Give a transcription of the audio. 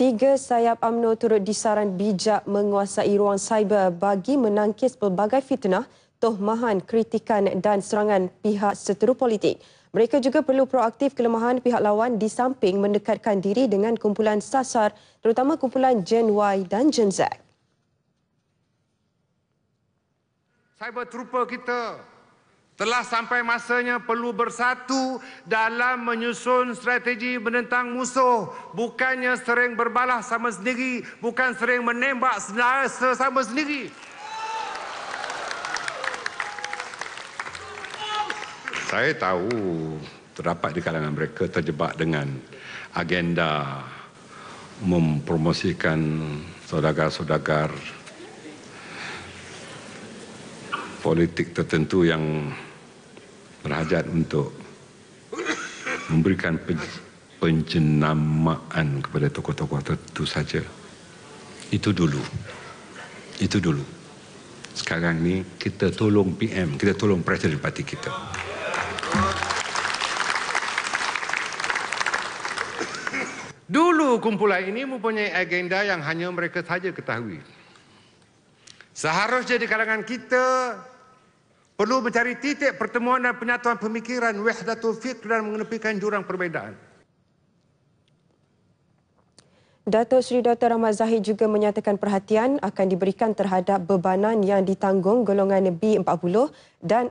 Tiga sayap UMNO turut disaran bijak menguasai ruang cyber bagi menangkis pelbagai fitnah, tohmahan, kritikan dan serangan pihak seteru politik. Mereka juga perlu proaktif kelemahan pihak lawan di samping mendekatkan diri dengan kumpulan sasar terutama kumpulan Gen Y dan Gen Z. Cyber trooper kita telah sampai masanya perlu bersatu dalam menyusun strategi menentang musuh. Bukannya sering berbalah sama sendiri, bukan sering menembak sama sendiri. Saya tahu terdapat di kalangan mereka terjebak dengan agenda mempromosikan saudagar-saudagar politik tertentu yang berhajat untuk memberikan penjenamaan kepada tokoh-tokoh tertentu saja. Itu dulu. Itu dulu. Sekarang ni kita tolong PM, kita tolong Presiden Parti kita. Dulu kumpulan ini mempunyai agenda yang hanya mereka saja ketahui. Seharusnya di kalangan kita, perlu mencari titik pertemuan dan penyatuan pemikiran wahdatul fiqh dan mengenepikan jurang perbezaan. Datuk Sri Dr. Rahmat Zahid juga menyatakan perhatian akan diberikan terhadap bebanan yang ditanggung golongan B40 dan